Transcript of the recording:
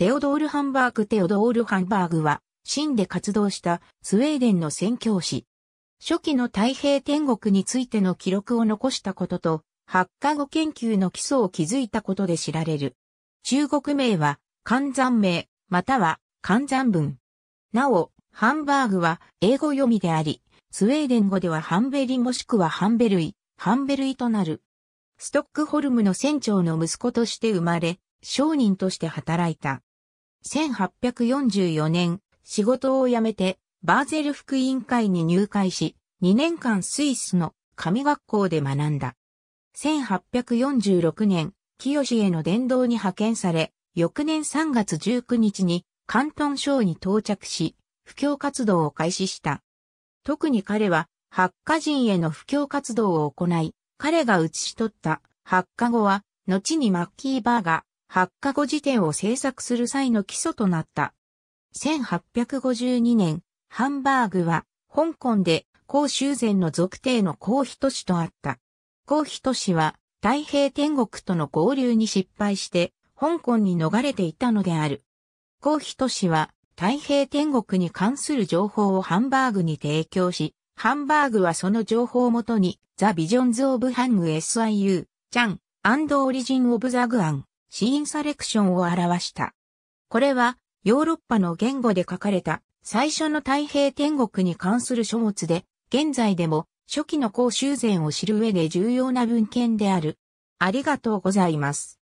テオドール・ハンバーグテオドール・ハンバーグは、真で活動したスウェーデンの宣教師。初期の太平天国についての記録を残したことと、発火語研究の基礎を築いたことで知られる。中国名は、寒山名、または寒山文。なお、ハンバーグは英語読みであり、スウェーデン語ではハンベリもしくはハンベルイ、ハンベルイとなる。ストックホルムの船長の息子として生まれ、商人として働いた。1844年、仕事を辞めて、バーゼル副委員会に入会し、2年間スイスの神学校で学んだ。1846年、清への伝道に派遣され、翌年3月19日に、関東省に到着し、布教活動を開始した。特に彼は、発火人への布教活動を行い、彼が写し取った発火後は、後にマッキーバーが発火後辞典を制作する際の基礎となった。1852年、ハンバーグは、香港で、高修前の属定の高比都市とあった。高比都市は、太平天国との合流に失敗して、香港に逃れていたのである。高比都市は、太平天国に関する情報をハンバーグに提供し、ハンバーグはその情報をもとに、ザ・ビジョンズ・オブ・ハング・ SIU、チャン、アンド・オリジン・オブ・ザ・グアン、シーンサレクションを表した。これはヨーロッパの言語で書かれた最初の太平天国に関する書物で、現在でも初期の公修禅を知る上で重要な文献である。ありがとうございます。